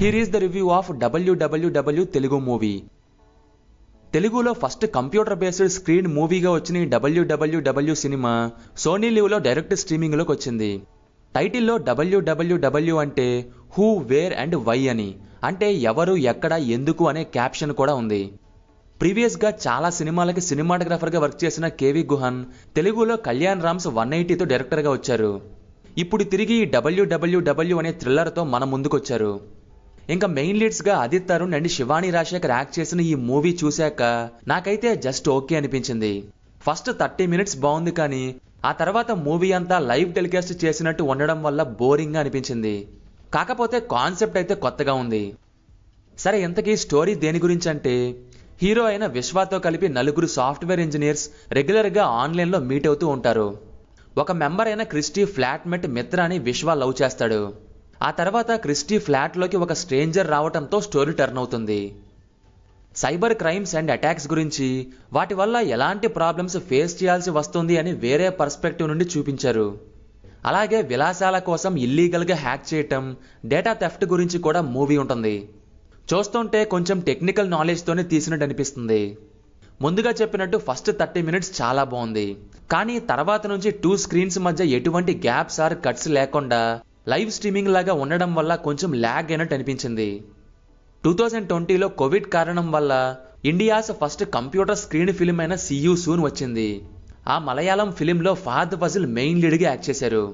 here is the review of W W W Telugu movie తెలుగులో first computer based screen మూవీగా వచ్చిన W W W సినిమా సోనీ లీవ్లో డైరెక్ట్ స్ట్రీమింగ్లోకి వచ్చింది టైటిల్లో డబ్ల్యూడబ్ల్యూడబ్ల్యూ అంటే హూ వేర్ అండ్ వై అని అంటే ఎవరు ఎక్కడ ఎందుకు అనే క్యాప్షన్ కూడా ఉంది ప్రీవియస్గా చాలా సినిమాలకి సినిమాటోగ్రాఫర్గా వర్క్ చేసిన కేవి గుహన్ తెలుగులో కళ్యాణ్ రామ్స్ వన్ ఎయిటీతో డైరెక్టర్గా వచ్చారు ఇప్పుడు తిరిగి డబ్ల్యూడబ్ల్యూడబ్ల్యూ అనే థ్రిల్లర్తో మన ముందుకొచ్చారు ఇంకా మెయిన్ లీడ్స్గా ఆదిత్ తరుణ్ అండ్ శివాణి రాజశేఖర్ యాక్ట్ చేసిన ఈ మూవీ చూశాక నాకైతే జస్ట్ ఓకే అనిపించింది ఫస్ట్ థర్టీ మినిట్స్ బాగుంది కానీ ఆ తర్వాత మూవీ అంతా లైవ్ టెలికాస్ట్ చేసినట్టు ఉండడం వల్ల గా అనిపించింది కాకపోతే కాన్సెప్ట్ అయితే కొత్తగా ఉంది సరే ఇంతకీ స్టోరీ దేని గురించి అంటే హీరో అయిన విశ్వాతో కలిపి నలుగురు సాఫ్ట్వేర్ ఇంజనీర్స్ రెగ్యులర్గా ఆన్లైన్లో మీట్ అవుతూ ఉంటారు ఒక మెంబర్ అయిన క్రిస్టీ ఫ్లాట్మెంట్ మిత్ర అని విశ్వ లవ్ చేస్తాడు ఆ తర్వాత క్రిస్టీ ఫ్లాట్లోకి ఒక స్ట్రేంజర్ రావడంతో స్టోరీ టర్న్ అవుతుంది సైబర్ క్రైమ్స్ అండ్ అటాక్స్ గురించి వాటి వల్ల ఎలాంటి ప్రాబ్లమ్స్ ఫేస్ చేయాల్సి వస్తుంది అని వేరే పర్స్పెక్టివ్ నుండి చూపించారు అలాగే విలాసాల కోసం ఇల్లీగల్గా హ్యాక్ చేయటం డేటా థెఫ్ట్ గురించి కూడా మూవీ ఉంటుంది చూస్తుంటే కొంచెం టెక్నికల్ నాలెడ్జ్తోనే తీసినట్టు అనిపిస్తుంది ముందుగా చెప్పినట్టు ఫస్ట్ థర్టీ మినిట్స్ చాలా బాగుంది కానీ తర్వాత నుంచి టూ స్క్రీన్స్ మధ్య ఎటువంటి గ్యాప్స్ ఆర్ కట్స్ లేకుండా లైవ్ స్ట్రీమింగ్ లాగా ఉండడం వల్ల కొంచెం ల్యాగ్ అయినట్టు అనిపించింది టూ థౌజండ్ ట్వంటీలో కోవిడ్ కారణం వల్ల India's first computer screen film అయిన సియూ సూన్ వచ్చింది ఆ మలయాళం ఫిలింలో ఫాద్ ఫజిల్ మెయిన్ లీడ్గా యాక్ట్ చేశారు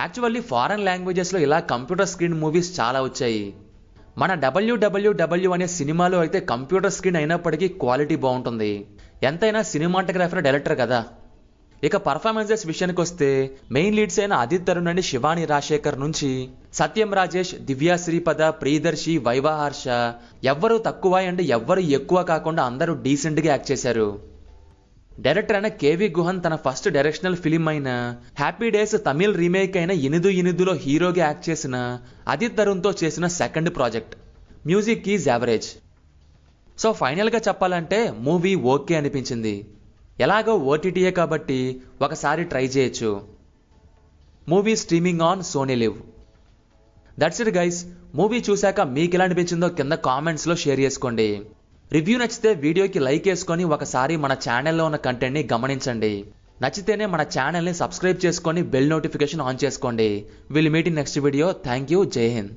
యాక్చువల్లీ ఫారెన్ లాంగ్వేజెస్లో ఇలా కంప్యూటర్ స్క్రీన్ మూవీస్ చాలా వచ్చాయి మన డబ్ల్యూడబ్ల్యూడబ్ల్యూ అనే సినిమాలో అయితే కంప్యూటర్ స్క్రీన్ అయినప్పటికీ క్వాలిటీ బాగుంటుంది ఎంతైనా సినిమాటోగ్రాఫర్ డైరెక్టర్ కదా ఇక పర్ఫార్మెన్సెస్ విషయానికి వస్తే మెయిన్ లీడ్స్ అయిన ఆదిత్ తరుణ్ అండ్ శివాని రాజశేఖర్ నుంచి సత్యం రాజేష్ దివ్యా శ్రీపద ప్రియదర్శి వైవాహర్ష ఎవ్వరు తక్కువ అండ్ ఎవ్వరు ఎక్కువ కాకుండా అందరూ డీసెంట్గా యాక్ట్ చేశారు డైరెక్టర్ అయిన కేవి గుహన్ తన ఫస్ట్ డైరెక్షనల్ ఫిలిం అయిన హ్యాపీ డేస్ తమిళ్ రీమేక్ అయిన ఇనుదు ఇనుదులో హీరోగా యాక్ట్ చేసిన అదిత్ తరుణ్తో చేసిన second project music is average so ఫైనల్గా చెప్పాలంటే మూవీ ఓకే అనిపించింది ఎలాగో ఓటీటీయే కాబట్టి ఒకసారి ట్రై చేయొచ్చు movie streaming on Sony LIV that's it guys movie చూశాక మీకు ఎలా అనిపించిందో కింద కామెంట్స్లో షేర్ చేసుకోండి రివ్యూ నచ్చితే వీడియోకి లైక్ వేసుకొని ఒకసారి మన ఛానల్లో ఉన్న కంటెంట్ని గమనించండి నచ్చితేనే మన ఛానల్ని సబ్స్క్రైబ్ చేసుకొని బెల్ నోటిఫికేషన్ ఆన్ చేసుకోండి will meet in next video thank you Jai Hind